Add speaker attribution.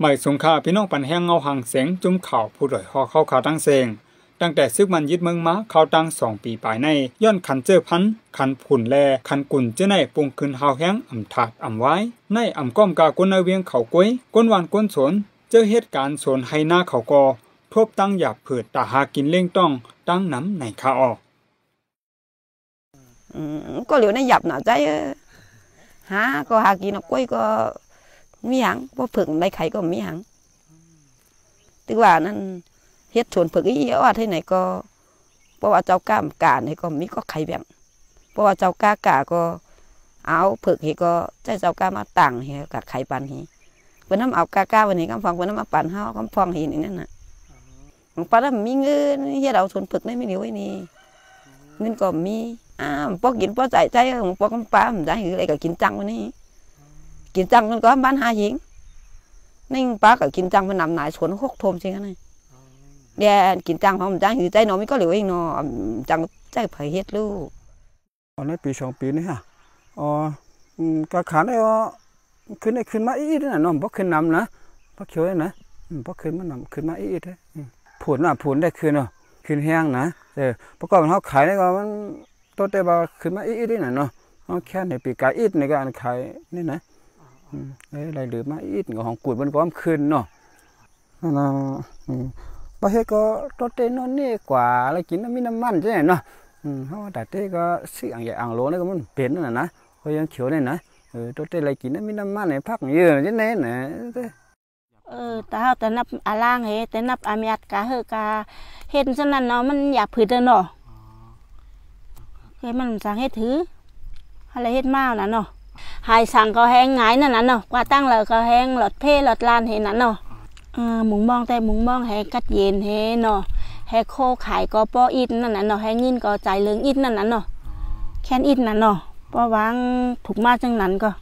Speaker 1: ไม่สงฆ่าพี่น้องปันแห้งเงาหังเสงจุ่มเข่าผู้ดอยหอเข้าข่าวตั้งเสงตั้งแต่ซึกมันยึดเมืองม้าเข้าตั้งสองปีปลายในย้อนขันเจอพันขันผุนแลขันกุ่นเจ้าในปุงคืนหาวแห้งอ่ำถาดอ่ำไว้ในอ่ำก้อมกาก้นในเวียงเขากล้วยก้นวานก้นสน เจอเหตุการณ์สนให้หน้าเขากอทบตั้งหยาบเผืดตาหากินเล่งต้อง ตั้งน้ำในข
Speaker 2: าออกก็เหลือในหยับหน่ใจฮะก็หากินกล้วยก็มีหังบ่ผึ่งในไข่ก็มีหังตึกว่านั้นเฮ็ดชวนผึ่งอีเยอะว่าที่ไหนก็เพราะว่าเจ้าก้ามกาในก็มีก็ไข่แบ่งเพราะว่าเจ้าก้ากาก็ เอาผึ่งเฮก็ใจเจ้าก้ามาต่างเฮกับไข่ปันเฮว็นน้ำเอากาก้าวันนี้กำฟองว็นน้ำมาปั่นห้ากำฟองเฮนี่นั่นน่ะของป้าแล้วมีเงินเฮีดเอาชวนผึ่งได้ไม่เหลือวไว้นี่เงินก็มีอ้าวพอกินปอใจใจของปอกำป้มได้หรืออะไรก็กินจังวันนี้กินจังมันก็บ้านหาหญิง นิ่งป้ากับกินจังมันนำหนายสวนหกทมจริงนะเดี๋ยวกินจังขอมจังหือใจน้องมันก็เหลียวเองเนาะจังใจเผยเฮ็ดลูกตอนนี้ปีสองปีนี่ฮะ อ๋อ
Speaker 3: กะขาได้ว่าขึ้นได้ขึ้นมาอีกนะน้องพอขึ้นนำนะพอเขียวนะพอขึ้นมานำขึ้นมาอีกเลยผุน่ะผุได้ขึ้นเนาะขึ้นแห้งนะเออประกอบเขาขายได้ก็มันโตเต็มบาขึ้นมาอีกนี่นะเนาะแค่ในปีกาอีกในการขายนี่นะอยไรหรือมาอิดของกูดมันก้อมขึ้นเนาะนะประเทศก็ตัวเต้นนอี่กว่าแล้วกินน้ำมีน้ำมันใช่ไหมเนาะเพราะว่าแต่เต้ก็เสีอ่างใหญ่อ่างโลนี่ก็มันเป็นนั่นนะก็ยังเขียวเนี่ยนะเออตัวเต้อะไรกินน้ำมีน้ำมันในพักเยอะใช่ไหมนะ
Speaker 4: เออแต่เฮาแต่นับอาล่างเฮ แต่นับอาเมียดกาเฮกา เห็นฉะนั้นเนาะมันอยากผืดเนาะเคยมันสังเฮ้ถืออะไรเฮ็ดมากนะเนาะ hai sang có hang ngái nó nắn nó qua tăng là có hang lọt phê lọt lan thì nắn nó à, muốn mong tay muốn mong hay cắt yên thế nó hay khô khải có po ít nó nắn nó hay nhìn có trái lớn ít nó nắn nó khen ít nắn nó po vang thục ma chân nắn cơ